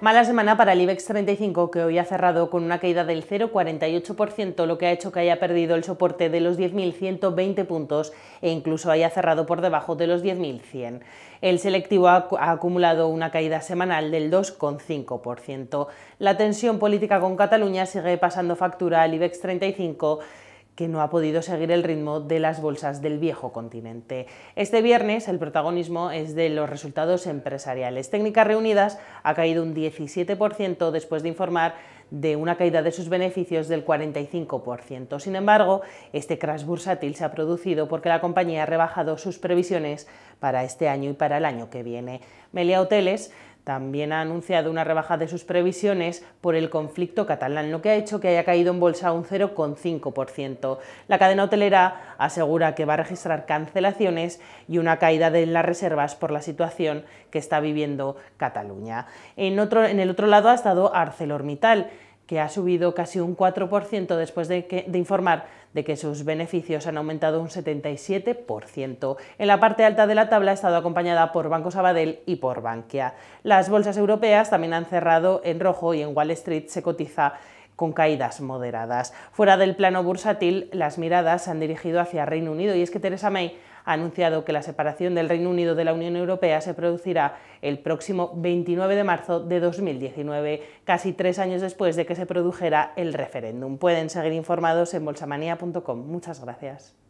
Mala semana para el IBEX 35, que hoy ha cerrado con una caída del 0,48%, lo que ha hecho que haya perdido el soporte de los 10.120 puntos e incluso haya cerrado por debajo de los 10.100. El selectivo ha, acumulado una caída semanal del 2,5%. La tensión política con Cataluña sigue pasando factura al IBEX 35 que no ha podido seguir el ritmo de las bolsas del viejo continente. Este viernes el protagonismo es de los resultados empresariales. Técnicas Reunidas ha caído un 17% después de informar de una caída de sus beneficios del 45%. Sin embargo, este crash bursátil se ha producido porque la compañía ha rebajado sus previsiones para este año y para el año que viene. Melia Hoteles también ha anunciado una rebaja de sus previsiones por el conflicto catalán, lo que ha hecho que haya caído en bolsa un 0,5%. La cadena hotelera asegura que va a registrar cancelaciones y una caída de las reservas por la situación que está viviendo Cataluña. En, en el otro lado ha estado ArcelorMittal que ha subido casi un 4% después de, informar de que sus beneficios han aumentado un 77%. En la parte alta de la tabla ha estado acompañada por Banco Sabadell y por Bankia. Las bolsas europeas también han cerrado en rojo y en Wall Street se cotiza con caídas moderadas. Fuera del plano bursátil, las miradas se han dirigido hacia Reino Unido y es que Theresa May ha anunciado que la separación del Reino Unido de la Unión Europea se producirá el próximo 29 de marzo de 2019, casi tres años después de que se produjera el referéndum. Pueden seguir informados en bolsamanía.com. Muchas gracias.